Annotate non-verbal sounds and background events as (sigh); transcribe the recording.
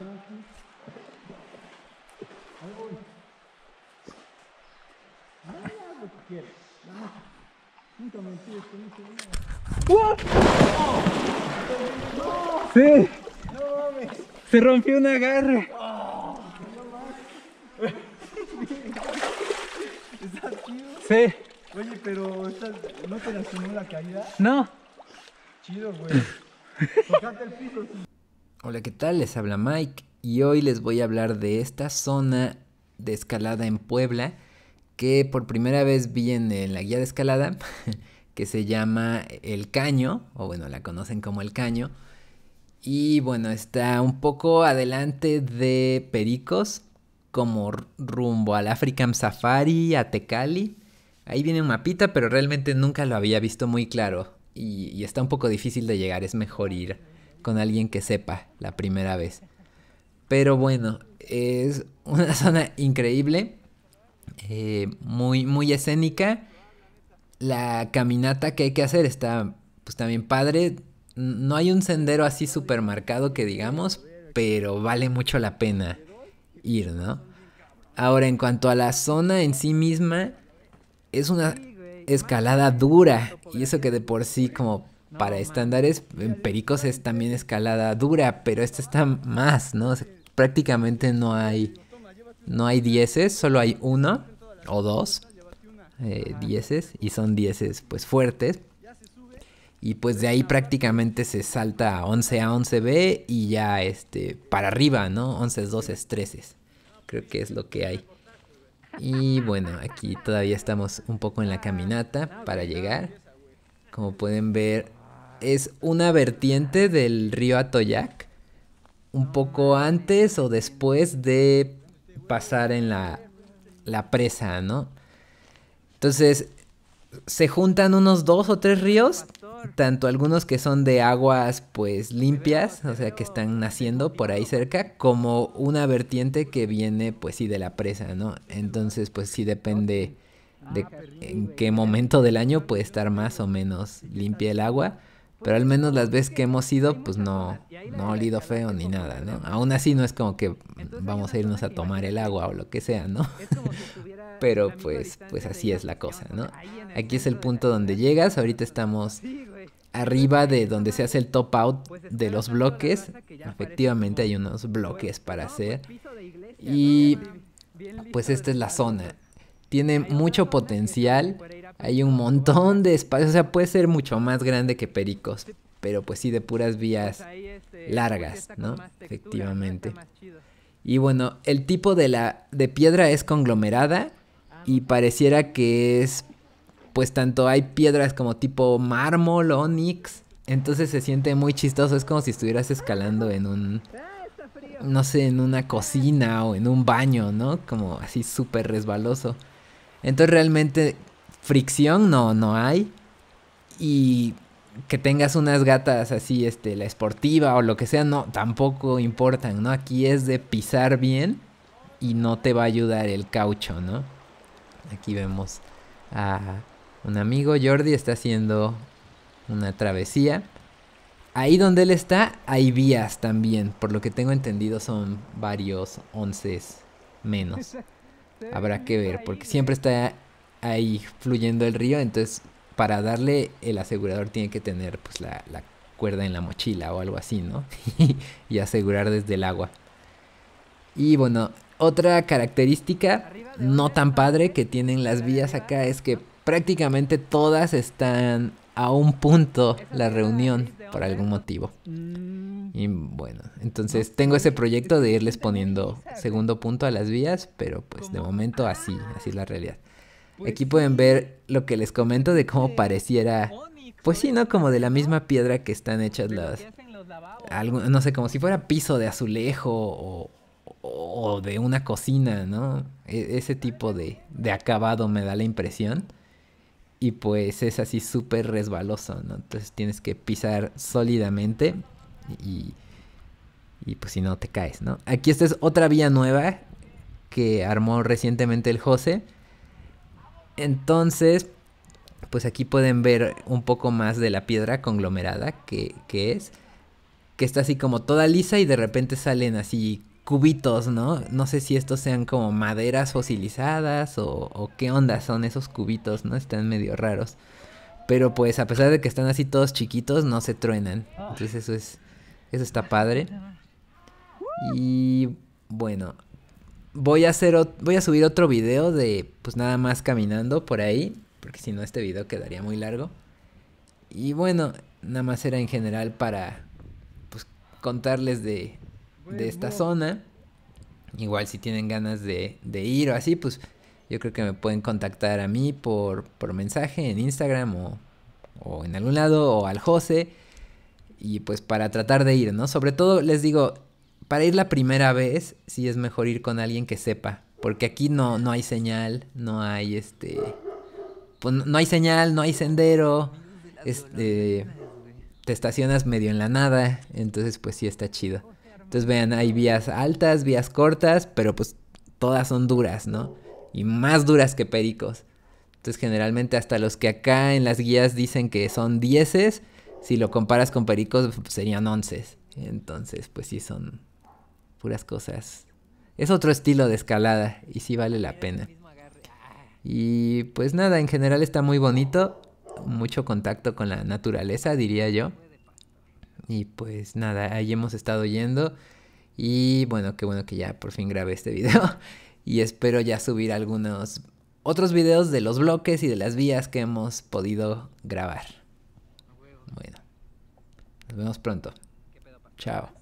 Ahí voy. Ahí haz lo que quieras. Nunca me entiendes con este ¡No! ¡Sí! ¡No mames! ¡Se rompió un agarre! Oh, no ¿Estás chido? Sí. Oye, pero ¿estás... ¿no te lastimó la caída? No. Chido, güey. (laughs) Tocate el piso. Hola, ¿qué tal? Les habla Mike y hoy les voy a hablar de esta zona de escalada en Puebla que por primera vez vi en la guía de escalada (laughs) que se llama El Caño, o bueno, la conocen como El Caño. Y bueno, está un poco adelante de Pericos, como rumbo al African Safari, a Tecali. Ahí viene un mapita, pero realmente nunca lo había visto muy claro y está un poco difícil de llegar, es mejor ir con alguien que sepa la primera vez. Pero bueno, es una (laughs) zona increíble, eh, muy, muy escénica. La caminata que hay que hacer está pues también padre. No hay un sendero así super marcado que digamos, pero vale mucho la pena ir, ¿no? Ahora, en cuanto a la zona en sí misma, es una escalada dura. Y eso que de por sí, como para estándares estándares, Pericos es también escalada dura, pero esta está más, ¿no? prácticamente no hay no hay dieces, solo hay uno o dos eh, dieces y son dieces pues fuertes. Y pues de ahí prácticamente se salta a 11 a 11B y ya este para arriba, ¿no? 11 12 13. Creo que es lo que hay. Y bueno, aquí todavía estamos un poco en la caminata para llegar. Como pueden ver, es una vertiente del río Atoyac, un poco antes o después de pasar en la, presa, ¿no? Entonces, se juntan unos dos o tres ríos, tanto algunos que son de aguas pues limpias, o sea que están naciendo por ahí cerca, como una vertiente que viene pues sí de la presa, ¿no? Entonces pues sí depende de en qué momento del año puede estar más o menos limpia el agua. Pero al menos las veces que hemos ido, pues no, no ha olido feo ni nada, ¿no? Aún así no es como que vamos a irnos a tomar el agua o lo que sea, ¿no? Pero pues, pues así es la cosa, ¿no? Aquí es el punto donde llegas, ahorita estamos arriba de donde se hace el top out de los bloques. Efectivamente hay unos bloques para hacer. Y pues esta es la zona. Tiene mucho potencial hay un montón de espacios. o sea, puede ser mucho más grande que Pericos, pero pues sí de puras vías pues este, pues largas, ¿no? Efectivamente. Y bueno, el tipo de la de piedra es conglomerada ah, y pareciera que es pues tanto hay piedras como tipo mármol, onyx, entonces se siente muy chistoso, es como si estuvieras escalando en un no sé, en una cocina o en un baño, ¿no? Como así súper resbaloso. Entonces realmente fricción no, no hay. Y que tengas unas gatas así, este, la esportiva o lo que sea, no, tampoco importan, ¿no? Aquí es de pisar bien y no te va a ayudar el caucho, ¿no? Aquí vemos a un amigo, Jordi, está haciendo una travesía. Ahí donde él está, hay vías también, por lo que tengo entendido son varios once menos. Habrá que ver, porque siempre está ahí fluyendo el río, entonces para darle el asegurador tiene que tener pues la, la cuerda en la mochila o algo así, ¿no? (laughs) y asegurar desde el agua. Y bueno, otra característica no tan padre que tienen las vías acá es que prácticamente todas están a un punto la reunión por algún motivo. Mm. Y bueno, entonces tengo pues, ese proyecto de irles poniendo segundo punto a las vías, pero pues de momento ah, así, así es la realidad. Pues. Aquí pueden ver lo que les comento de cómo pareciera, pues sí, ¿no? Como de la misma piedra que están hechas las... Algo, no sé, como si fuera piso de azulejo o, de una cocina, ¿no? E, ese tipo de, de acabado me da la impresión. Y pues es así súper resbaloso, ¿no? Entonces tienes que pisar sólidamente y, y pues si no te caes, ¿no? Aquí esta es otra vía nueva que armó recientemente el José entonces, pues aquí pueden ver un poco más de la piedra conglomerada que, es, que está así como toda lisa y de repente salen así cubitos, ¿no? No sé si estos sean como maderas fosilizadas o, o qué onda son esos cubitos, ¿no? Están medio raros. Pero pues a pesar de que están así todos chiquitos, no se truenan. Entonces eso es, eso está padre. Y bueno, voy a hacer voy a subir otro video de pues nada más caminando por ahí, porque si no este video quedaría muy largo. Y bueno, nada más era en general para pues contarles de, de esta zona. Igual si tienen ganas de, de, ir o así, pues yo creo que me pueden contactar a mí por, por mensaje en Instagram o, o en algún lado o al José. Y pues para tratar de ir, ¿no? Sobre todo les digo, para ir la primera vez, sí es mejor ir con alguien que sepa. Porque aquí no, no hay señal, no hay este. Pues no hay señal, no hay sendero. Este. Te estacionas medio en la nada. Entonces, pues sí está chido. Entonces, vean, hay vías altas, vías cortas, pero pues todas son duras, ¿no? Y más duras que pericos. Entonces, generalmente, hasta los que acá en las guías dicen que son dieces, si lo comparas con pericos, pues, serían once. Entonces, pues sí son puras cosas. Es otro estilo de escalada y sí vale la pena. Y pues nada, en general está muy bonito, mucho contacto con la naturaleza, diría yo. Y pues nada, ahí hemos estado yendo. Y bueno, qué bueno que ya por fin grabé este video. (laughs) y espero ya subir algunos otros videos de los bloques y de las vías que hemos podido grabar. Bueno, nos vemos pronto. Chao.